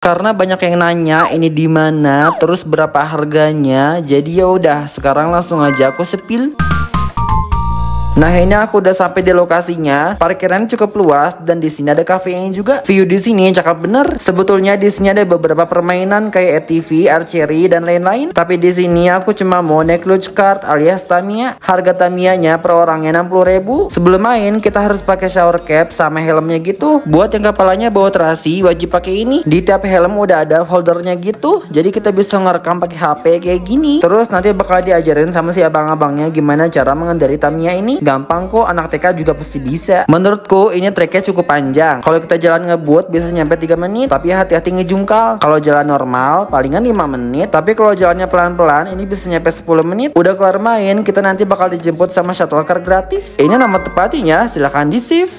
Karena banyak yang nanya ini di mana, terus berapa harganya. Jadi ya udah, sekarang langsung aja aku sepil. Nah, ini aku udah sampai di lokasinya. Parkiran cukup luas dan di sini ada kafenya juga. View di sini cakep bener. Sebetulnya di sini ada beberapa permainan kayak ATV, archery dan lain-lain. Tapi di sini aku cuma mau naik luge kart alias Tamiya. Harga tamianya per orangnya 60.000. Sebelum main kita harus pakai shower cap sama helmnya gitu. Buat yang kepalanya bawa terasi wajib pakai ini. Di tiap helm udah ada foldernya gitu. Jadi kita bisa ngerekam pakai HP kayak gini. Terus nanti bakal diajarin sama si abang-abangnya gimana cara mengendari Tamiya ini gampang kok anak TK juga pasti bisa menurutku ini treknya cukup panjang kalau kita jalan ngebut bisa nyampe 3 menit tapi hati-hati ngejungkal kalau jalan normal palingan 5 menit tapi kalau jalannya pelan-pelan ini bisa nyampe 10 menit udah kelar main kita nanti bakal dijemput sama shuttle car gratis ini nama tepatinya silahkan di save